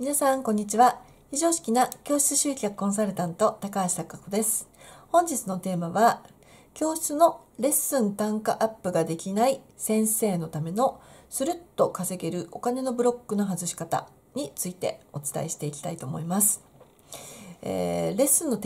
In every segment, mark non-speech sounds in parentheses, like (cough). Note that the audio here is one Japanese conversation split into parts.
皆さん、こんにちは。非常識な教室集客コンサルタント、高橋貴子です。本日のテーマは、教室のレッスン単価アップができない先生のための、スルッと稼げるお金のブロックの外し方についてお伝えしていきたいと思います。えー、レッスンの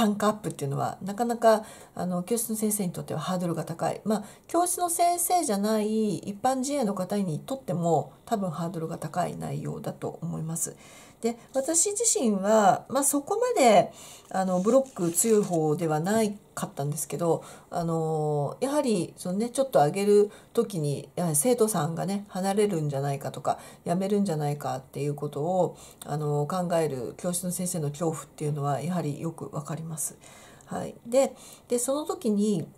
単価アップっていうのはなかなかあの教室の先生にとってはハードルが高い、まあ、教室の先生じゃない一般人への方にとっても多分ハードルが高い内容だと思います。で私自身は、まあ、そこまであのブロック強い方ではないかったんですけど、あのー、やはりその、ね、ちょっと上げる時にやはり生徒さんがね離れるんじゃないかとか辞めるんじゃないかっていうことを、あのー、考える教室の先生の恐怖っていうのはやはりよくわかります。はい、ででその時に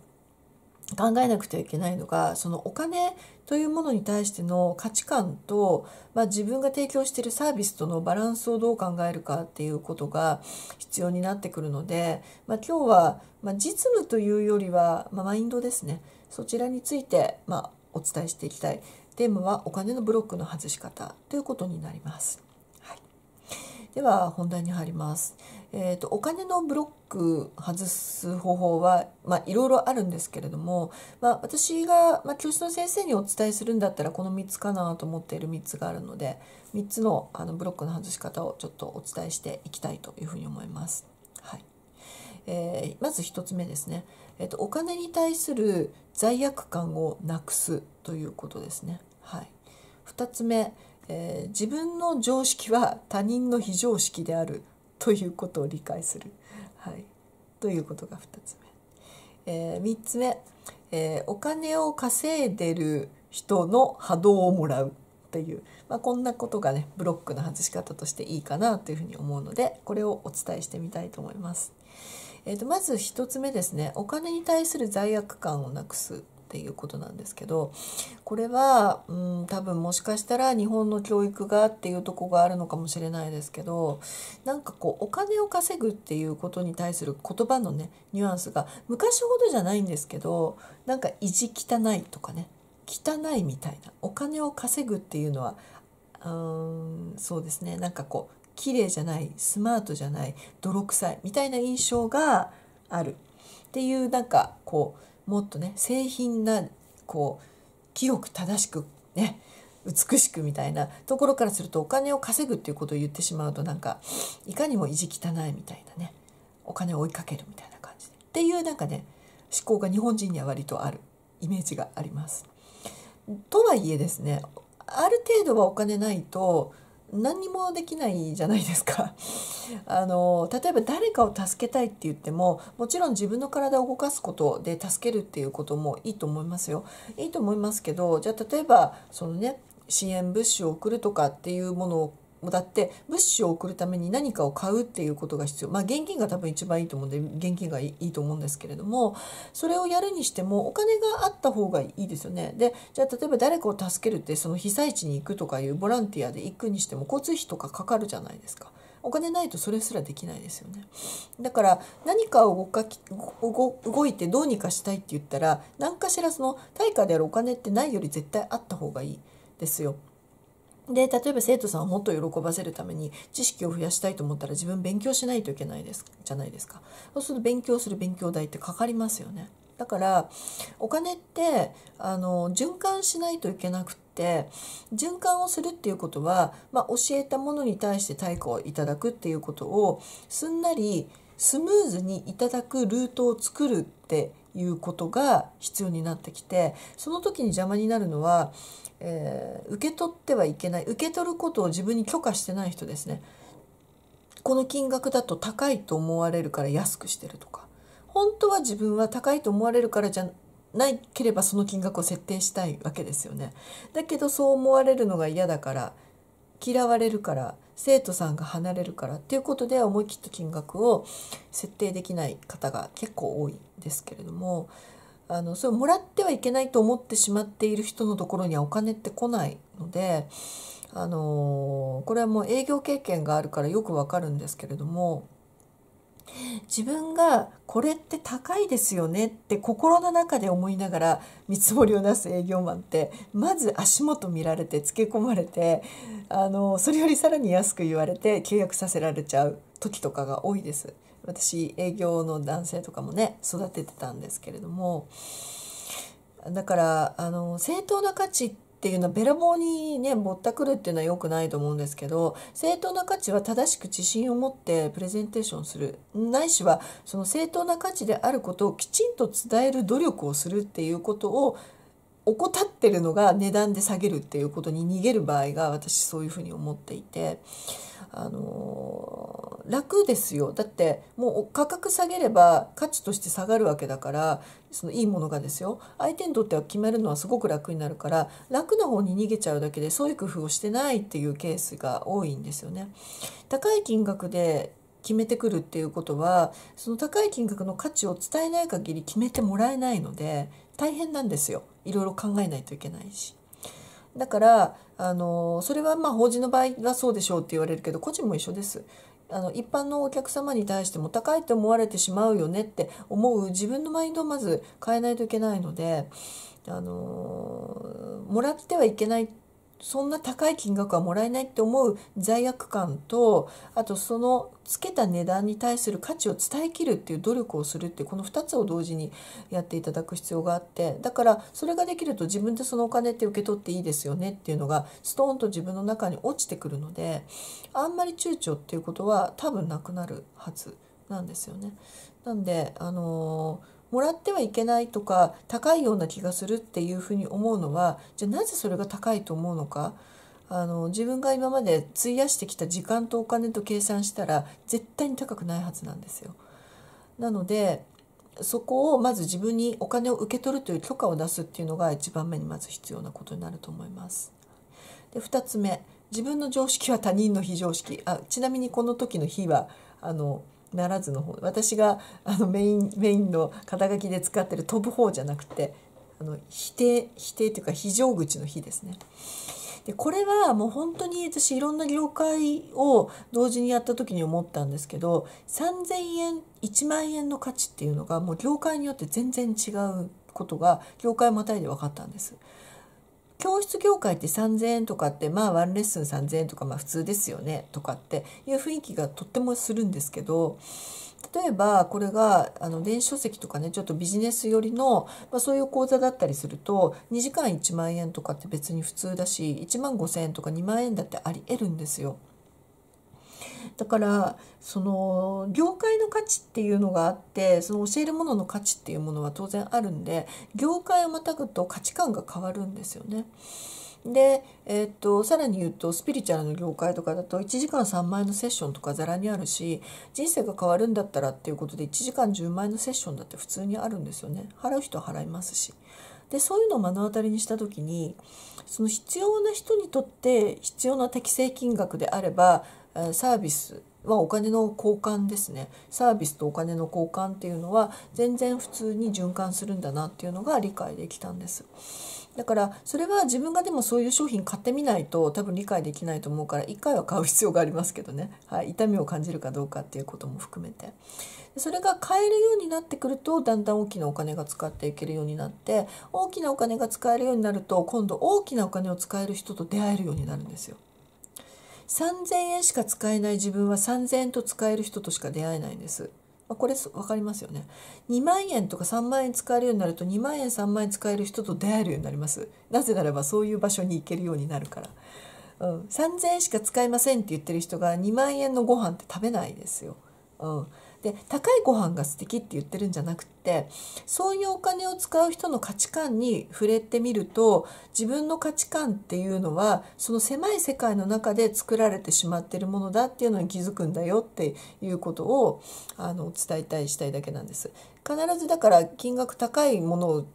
考えなくてはいけないのがそのお金というものに対しての価値観と、まあ、自分が提供しているサービスとのバランスをどう考えるかっていうことが必要になってくるので、まあ、今日は、ま実務というよりは、まマインドですねそちらについて、まお伝えしていきたいテーマはお金のブロックの外し方ということになります。はい、では本題に入ります。えーと、お金のブロック外す方法は、まあ、いろいろあるんですけれども、まあ、私が、まあ、教室の先生にお伝えするんだったらこの3つかなと思っている3つがあるので3つのあのブロックの外し方をちょっとお伝えしていきたいというふうに思います。はいえー、まず1つ目ですね、えーと、とお金に対する罪悪感をなくすということですね。はい、2つ目、えー、自分の常識は他人の非常識であるということを理解する、はい、ということが2つ目。えー、3つ目、えー、お金を稼いでる人の波動をもらうという、まあ、こんなことがねブロックの外し方としていいかなというふうに思うのでこれをお伝えしてみたいと思います。えーと、まず1つ目ですねお金に対する罪悪感をなくすっていうことなんですけどこれはうん多分もしかしたら日本の教育がっていうとこがあるのかもしれないですけどなんかこうお金を稼ぐっていうことに対する言葉のねニュアンスが昔ほどじゃないんですけどなんか意地汚いとかね汚いみたいなお金を稼ぐっていうのはうんそうですねなんかこう綺麗じゃないスマートじゃない泥臭いみたいな印象があるっていうなんかこうもっとね製品がこう清く正しくね美しくみたいなところからするとお金を稼ぐっていうことを言ってしまうとなんかいかにも意地汚いみたいなねお金を追いかけるみたいな感じでっていうなんかね思考が日本人には割とあるイメージがあります。とはいえですねある程度はお金ないと何にもできないじゃないですか (laughs) あの例えば誰かを助けたいって言ってももちろん自分の体を動かすことで助けるっていうこともいいと思いますよいいと思いますけどじゃあ例えばそのね支援物資を送るとかっていうものをだって物資を送るために何かを買うっていうことが必要まあ現金が多分一番いいと思うんで現金がいいと思うんですけれどもそれをやるにしてもお金があった方がいいですよねでじゃあ例えば誰かを助けるってその被災地に行くとかいうボランティアで行くにしても交通費とかかかるじゃないですか。お金ないとそれすらできないですよねだから何かを動かき動いてどうにかしたいって言ったら何かしらその対価であるお金ってないより絶対あった方がいいですよ。で例えば生徒さんをもっと喜ばせるために知識を増やしたいと思ったら自分勉強しないといけないですじゃないですかそうすると勉強する勉強代ってかかりますよねだからお金ってあの循環しないといけなくて循環をするっていうことは、まあ、教えたものに対して対価をいただくっていうことをすんなりスムーズにいただくルートを作るっていうことが必要になってきてその時に邪魔になるのは、えー、受け取ってはいけない受け取ることを自分に許可してない人ですね。この金額だと高いと思われるから安くしてるとか本当は自分は高いと思われるからじゃないければその金額を設定したいわけですよね。だけどそう思われるのが嫌だから嫌われるから生徒さんが離れるからっていうことで思い切った金額を設定できない方が結構多いですけれどもあのそれをもらってはいけないと思ってしまっている人のところにはお金って来ないので、あのこれはもう営業経験があるからよくわかるんですけれども自分がこれって高いですよねって心の中で思いながら見積もりを出す営業マンってまず足元見られてつけ込まれてあのそれよりさらに安く言われて契約させられちゃう時とかが多いです。私営業の男性とかもね育ててたんですけれどもだからあの正当な価値ってっていうのはべらぼうにねぼったくるっていうのは良くないと思うんですけど正当な価値は正しく自信を持ってプレゼンテーションするないしはその正当な価値であることをきちんと伝える努力をするっていうことを怠ってるのが値段で下げるっていうことに逃げる場合が私そういうふうに思っていて。あのー、楽ですよだってもう価格下げれば価値として下がるわけだからそのいいものがですよ相手にとっては決めるのはすごく楽になるから楽な方に逃げちゃうだけでそういう工夫をしてないっていうケースが多いんですよね。高い金額で決めてくるっていうことはその高い金額の価値を伝えない限り決めてもらえないので大変なんですよいろいろ考えないといけないし。だからあのそれはまあ法人の場合はそうでしょうって言われるけど個人も一緒です。あの一般のお客様に対しても高いって思われてしまうよねって思う自分のマインドをまず変えないといけないのであのもらってはいけないってそんな高い金額はもらえないって思う罪悪感とあとそのつけた値段に対する価値を伝えきるっていう努力をするってこの2つを同時にやっていただく必要があってだからそれができると自分でそのお金って受け取っていいですよねっていうのがストーンと自分の中に落ちてくるのであんまり躊躇っていうことは多分なくなるはずなんですよね。なんであのーもらってはいけないとか高いような気がするっていうふうに思うのはじゃあなぜそれが高いと思うのかあの自分が今まで費やしてきた時間とお金と計算したら絶対に高くないはずなんですよ。なのでそこをまず自分にお金を受け取るという許可を出すっていうのが1番目にまず必要なことになると思います。で2つ目自分の常識は他人の非常識あちなみにこの時の「非はあのなずの方私があのメインメインの肩書きで使ってる飛ぶ方じゃなくてあの否定否定というか非常口の日ですね。でこれはもう本当に私いろんな業界を同時にやった時に思ったんですけど3,000円1万円の価値っていうのがもう業界によって全然違うことが業界またいで分かったんです。教室業界って3,000円とかってまあワンレッスン3,000円とかまあ普通ですよねとかっていう雰囲気がとってもするんですけど例えばこれがあの電子書籍とかねちょっとビジネス寄りの、まあ、そういう講座だったりすると2時間1万円とかって別に普通だし1万5,000円とか2万円だってありえるんですよ。だからその業界の価値っていうのがあってその教えるものの価値っていうものは当然あるんで業界をまたぐと価値観が変わるんですよね。で、えー、っとさらに言うとスピリチュアルの業界とかだと1時間3万円のセッションとかざらにあるし人生が変わるんだったらっていうことで1時間10万円のセッションだって普通にあるんですよね払う人は払いますし。でそういうのを目の当たりにした時にその必要な人にとって必要な適正金額であればサービスはお金の交換ですねサービスとお金の交換っていうのは全然普通に循環するんだなっていうのが理解できたんです。だからそれは自分がでもそういう商品買ってみないと多分理解できないと思うから1回は買う必要がありますけどね、はい、痛みを感じるかどうかっていうことも含めてそれが買えるようになってくるとだんだん大きなお金が使っていけるようになって大きなお金が使えるようになると今度大きなお金を使える人と出会えるようになるんですよ。3000円しか使えない自分は3000円と使える人としか出会えないんです。これ分かりますよね。2万円とか3万円使えるようになると2万円3万円使える人と出会えるようになります。なぜならばそういう場所に行けるようになるから。うん、3,000円しか使いませんって言ってる人が2万円のご飯って食べないですよ。うん、で高いご飯が素敵って言ってるんじゃなくてそういうお金を使う人の価値観に触れてみると自分の価値観っていうのはその狭い世界の中で作られてしまってるものだっていうのに気づくんだよっていうことをあの伝えたいしたいだけなんです。必ずだから金額高いものを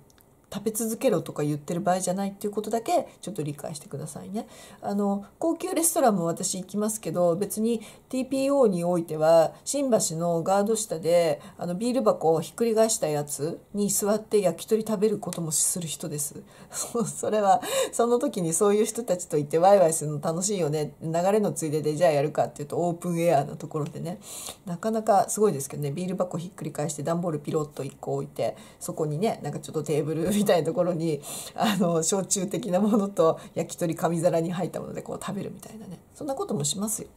食べ続けろとか言ってる場合じゃないっていうことだけちょっと理解してくださいね。あの高級レストランも私行きますけど別に TPO においては新橋のガード下であのビール箱をひっくり返したやつに座って焼き鳥食べることもする人です。(laughs) それはその時にそういう人たちと行ってワイワイするの楽しいよね流れのついででじゃあやるかっていうとオープンエアのところでねなかなかすごいですけどねビール箱ひっくり返して段ボールピロッと1個置いてそこにねなんかちょっとテーブルみたいなところにあの焼酎的なものと焼き鳥紙皿に入ったものでこう食べるみたいなねそんなこともしますよ。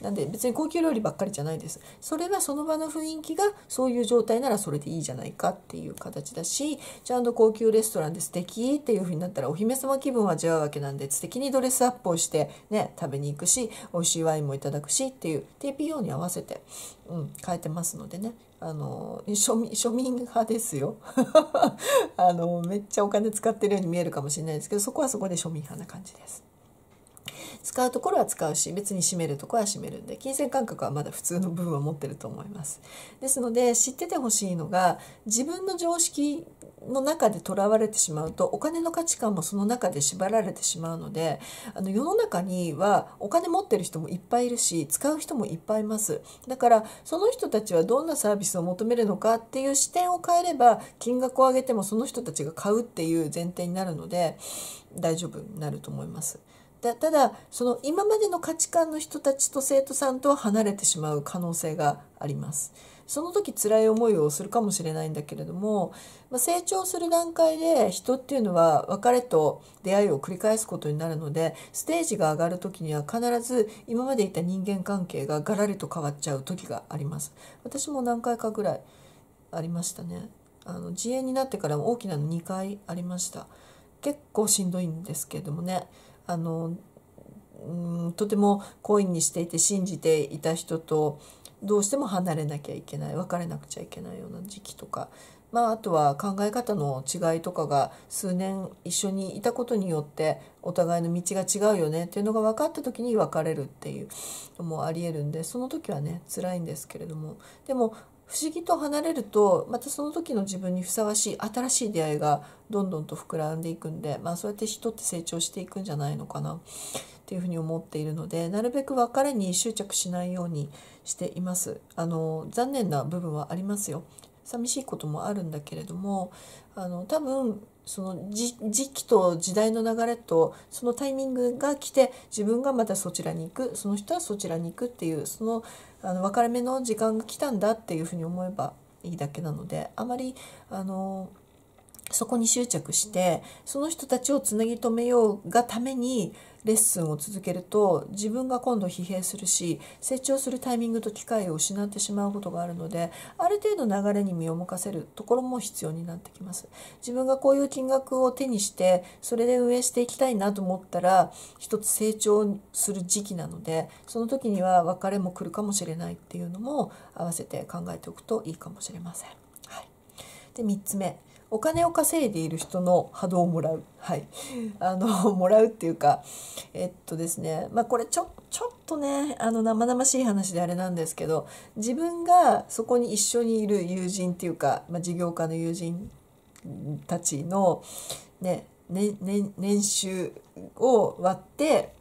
なんで別に高級料理ばっかりじゃないです。それはその場の雰囲気がそういう状態ならそれでいいじゃないかっていう形だしちゃんと高級レストランで素敵っていう風になったらお姫様気分を味わうわけなんで素敵にドレスアップをしてね食べに行くし美味しいワインもいただくしっていう TPO に合わせて、うん、変えてますのでねあの庶民庶民派ですよ (laughs) あのめっちゃお金使ってるように見えるかもしれないですけどそこはそこで庶民派な感じです。使うところは使うし別に閉めるところは閉めるんで金銭感覚はまだ普通の部分を持ってると思います。ですので知っててほしいのが自分の常識の中でとらわれてしまうとお金の価値観もその中で縛られてしまうのであの世の中にはお金持ってる人もいっぱいいるし使う人もいっぱいいますだからその人たちはどんなサービスを求めるのかっていう視点を変えれば金額を上げてもその人たちが買うっていう前提になるので大丈夫になると思います。だただその今までの価値観の人たちと生徒さんとは離れてしまう可能性があります。その時辛い思いをするかもしれないんだけれども、まあ、成長する段階で人っていうのは別れと出会いを繰り返すことになるのでステージが上がる時には必ず今までいた人間関係がガラリと変わっちゃう時があります。私も何回かぐらいありましたね。あの自営になってからも大きなの2回ありました。結構しんどいんですけれどもね。あのうんとても恋にしていて信じていた人とどうしても離れなきゃいけない別れなくちゃいけないような時期とか、まあ、あとは考え方の違いとかが数年一緒にいたことによってお互いの道が違うよねっていうのが分かった時に別れるっていうのもありえるんでその時はね辛いんですけれどもでも不思議と離れるとまたその時の自分にふさわしい新しい出会いがどんどんと膨らんでいくんで、まあ、そうやって人って成長していくんじゃないのかなっていうふうに思っているのでなるべく別れに執着しないようにしています。あの残念な部分はありますよ寂しいこともあるんだけれどもあの多分その時期と時代の流れとそのタイミングが来て自分がまたそちらに行くその人はそちらに行くっていうそのあの分かれ目の時間が来たんだっていうふうに思えばいいだけなのであまりあのそこに執着してその人たちをつなぎ止めようがためにレッスンを続けると自分が今度疲弊するし成長するタイミングと機会を失ってしまうことがあるのである程度流れに身を任せるところも必要になってきます。自分がこういう金額を手にしてそれで運営していきたいなと思ったら一つ成長する時期なのでその時には別れも来るかもしれないっていうのも合わせて考えておくといいかもしれません。はい、で3つ目お金を稼いでいる人の波動をもらう。はい。(laughs) あの、(laughs) もらうっていうか、えっとですね、まあこれちょ、ちょっとね、あの、生々しい話であれなんですけど、自分がそこに一緒にいる友人っていうか、まあ事業家の友人たちの、ね、ねね年収を割って、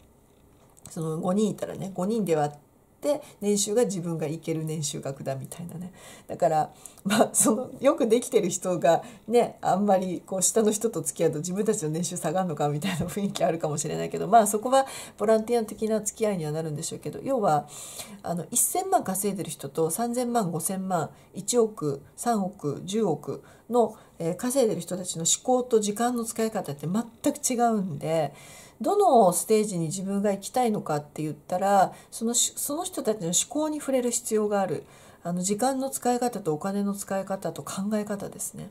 その5人いたらね、5人で割って、って年収が自分がいける年収額だみたいなねだからまあそのよくできてる人がねあんまりこう下の人と付き合うと自分たちの年収下がるのかみたいな雰囲気あるかもしれないけどまあそこはボランティア的な付き合いにはなるんでしょうけど要はあの1,000万稼いでる人と3,000万5,000万1億3億10億の、稼いでる人たちの思考と時間の使い方って全く違うんで。どのステージに自分が行きたいのかって言ったらそのその人たちの思考に触れる必要があるあの時間の使い方とお金の使い方と考え方ですね。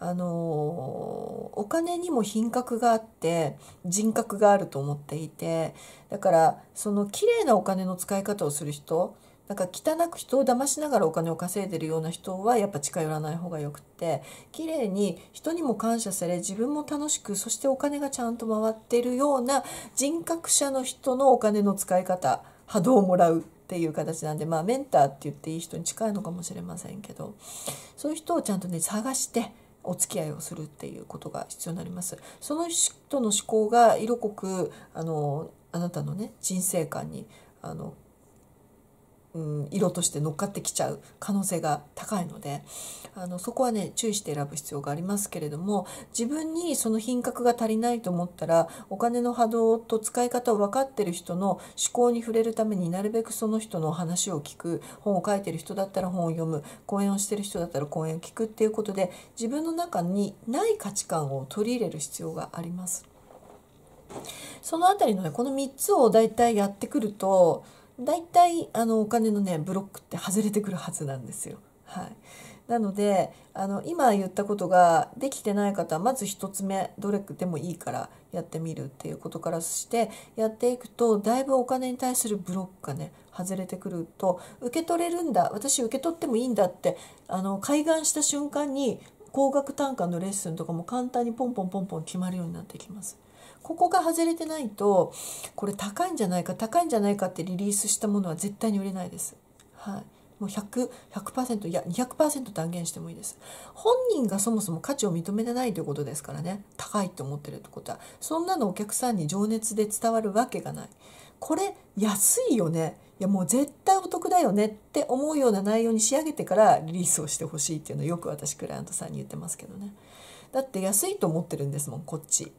あのお金にも品格があって人格があると思っていてだからその綺麗なお金の使い方をする人だから汚く人を騙しながらお金を稼いでるような人はやっぱ近寄らない方がよくって綺麗に人にも感謝され自分も楽しくそしてお金がちゃんと回ってるような人格者の人のお金の使い方波動をもらうっていう形なんでまあメンターって言っていい人に近いのかもしれませんけどそういう人をちゃんとね探してお付き合いをするっていうことが必要になります。その人の思考が色濃くあのあなたのね人生観にあのうん、色として乗っかってきちゃう可能性が高いのであのそこはね注意して選ぶ必要がありますけれども自分にその品格が足りないと思ったらお金の波動と使い方を分かってる人の思考に触れるためになるべくその人の話を聞く本を書いてる人だったら本を読む講演をしてる人だったら講演を聞くっていうことで自分の中にない価値観を取り入れる必要があります。そのあたりのねこの3つをだいたいやってくると大体あのお金のねブロックって外れてくるはずなんですよ。はい、なのであの今言ったことができてない方はまず1つ目どれでもいいからやってみるっていうことからしてやっていくとだいぶお金に対するブロックがね外れてくると受け取れるんだ私受け取ってもいいんだってあの開眼した瞬間に高額単価のレッスンとかも簡単にポンポンポンポン決まるようになってきます。ここが外れてないとこれ高いんじゃないか高いんじゃないかってリリースしたものは絶対に売れないです。はいもう 100%, 100いや200%断言してもいいです。本人がそもそも価値を認めてないということですからね高いと思ってるってことはそんなのお客さんに情熱で伝わるわけがない。これ安いよねいやもう絶対お得だよねって思うような内容に仕上げてからリリースをしてほしいっていうのをよく私クライアントさんに言ってますけどねだって安いと思ってるんですもんこっち。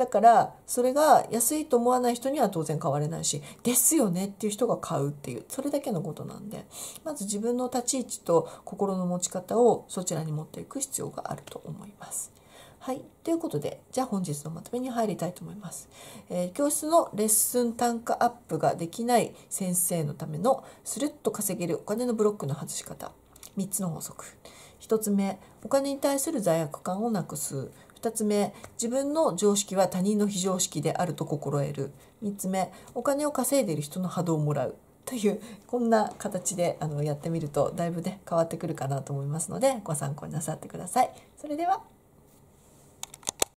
だからそれが安いと思わない人には当然買われないしですよねっていう人が買うっていうそれだけのことなんでまず自分の立ち位置と心の持ち方をそちらに持っていく必要があると思います。はい。ということで、じゃあ本日のまとめに入りたいと思います。えー、教室のレッスン単価アップができない先生のためのスルッと稼げるお金のブロックの外し方。3つの法則。1つ目、お金に対する罪悪感をなくす。2つ目自分の常識は他人の非常識であると心得る3つ目お金を稼いでいる人の波動をもらうというこんな形であのやってみるとだいぶね変わってくるかなと思いますのでご参考になさってください。それでは